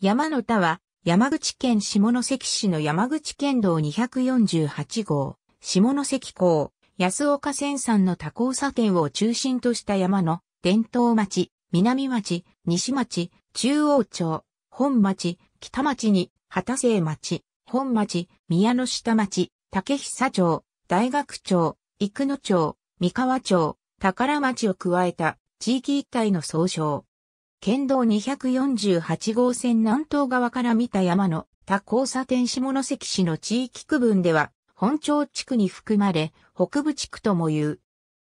山の田は、山口県下関市の山口県道248号、下関港、安岡線山の多交差点を中心とした山の、伝統町、南町、西町、中央町、本町、北町に、畑瀬町、本町、宮の下町、竹久町、大学町、生野町、三河町、宝町を加えた地域一帯の総称。県道248号線南東側から見た山の他交差点下関市の地域区分では、本町地区に含まれ、北部地区とも言う。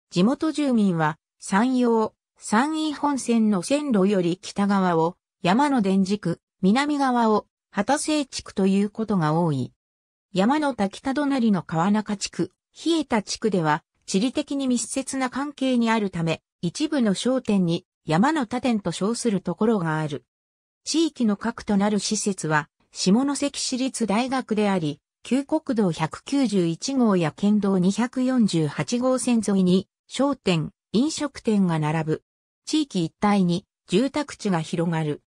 地元住民は、山陽、山陰本線の線路より北側を、山の電磁区、南側を、畑生地区ということが多い。山の滝田隣の川中地区、冷えた地区では、地理的に密接な関係にあるため、一部の商店に山の他店と称するところがある。地域の核となる施設は、下関市立大学であり、旧国道191号や県道248号線沿いに、商店、飲食店が並ぶ。地域一帯に住宅地が広がる。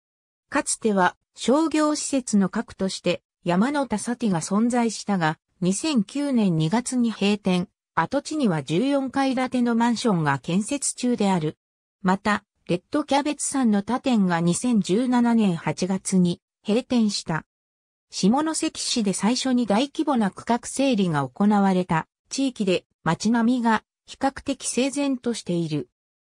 かつては商業施設の核として山の田里が存在したが、2009年2月に閉店、跡地には14階建てのマンションが建設中である。また、レッドキャベツさんの他店が2017年8月に閉店した。下関市で最初に大規模な区画整理が行われた地域で街並みが比較的整然としている。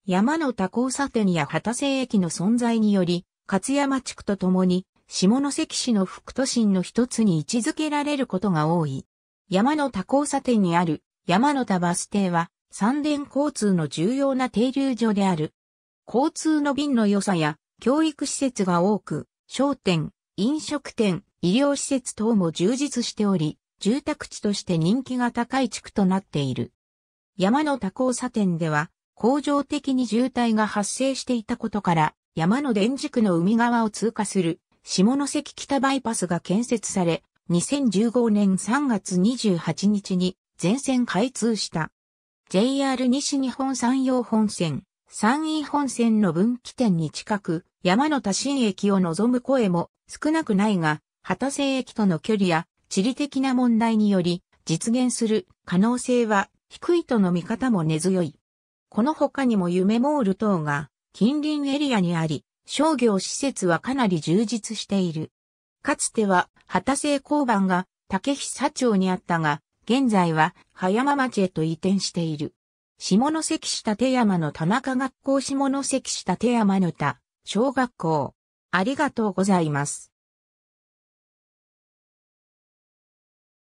山の多交差点や畑瀬駅の存在により、勝山地区とともに下関市の副都心の一つに位置づけられることが多い。山の多交差点にある山の田バス停は三電交通の重要な停留所である交通の便の良さや、教育施設が多く、商店、飲食店、医療施設等も充実しており、住宅地として人気が高い地区となっている。山の多交差点では、工場的に渋滞が発生していたことから、山の電磁区の海側を通過する、下関北バイパスが建設され、2015年3月28日に全線開通した。JR 西日本山陽本線、山陰本線の分岐点に近く、山の田新駅を望む声も少なくないが、旗瀬駅との距離や地理的な問題により実現する可能性は低いとの見方も根強い。この他にも夢モール等が近隣エリアにあり、商業施設はかなり充実している。かつては、畑製交番が竹久町にあったが、現在は葉山町へと移転している。下関市立山の田中学校下関市立山の田、小学校。ありがとうございます。